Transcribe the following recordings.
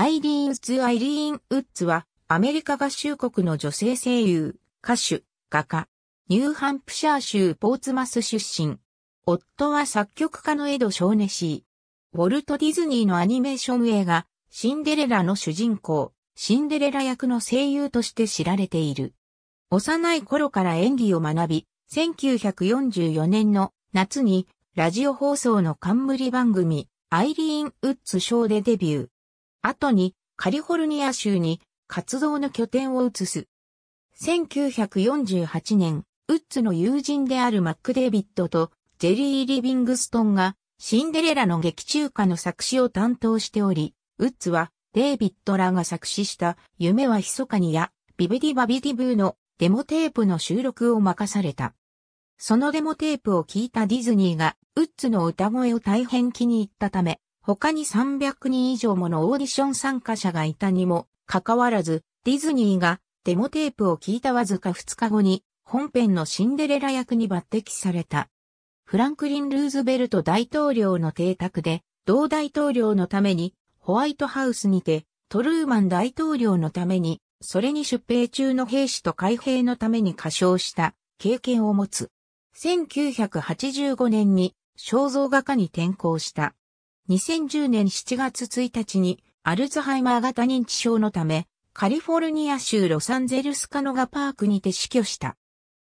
アイリーン・ウッズ・アイリーン・ウッズは、アメリカ合衆国の女性声優、歌手、画家、ニューハンプシャー州ポーツマス出身。夫は作曲家のエド・ショーネシー。ウォルト・ディズニーのアニメーション映画、シンデレラの主人公、シンデレラ役の声優として知られている。幼い頃から演技を学び、1944年の夏にラジオ放送の冠番組、アイリーン・ウッズ・ショーでデビュー。後にカリフォルニア州に活動の拠点を移す。1948年、ウッズの友人であるマック・デイビッドとジェリー・リビングストンがシンデレラの劇中歌の作詞を担当しており、ウッズはデイビッドらが作詞した夢は密かにやビビディバビディブーのデモテープの収録を任された。そのデモテープを聞いたディズニーがウッズの歌声を大変気に入ったため、他に300人以上ものオーディション参加者がいたにもかかわらず、ディズニーがデモテープを聞いたわずか2日後に本編のシンデレラ役に抜擢された。フランクリン・ルーズベルト大統領の邸宅で、同大統領のためにホワイトハウスにて、トルーマン大統領のために、それに出兵中の兵士と海兵のために歌唱した経験を持つ。1985年に肖像画家に転向した。2010年7月1日にアルツハイマー型認知症のため、カリフォルニア州ロサンゼルスカノガパークにて死去した。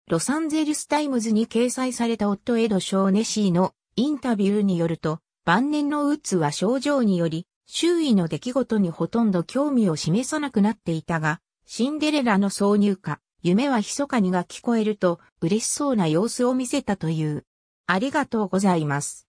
ロサンゼルスタイムズに掲載された夫エド・ショーネシーのインタビューによると、晩年のうつは症状により、周囲の出来事にほとんど興味を示さなくなっていたが、シンデレラの挿入歌、夢は密かにが聞こえると、嬉しそうな様子を見せたという。ありがとうございます。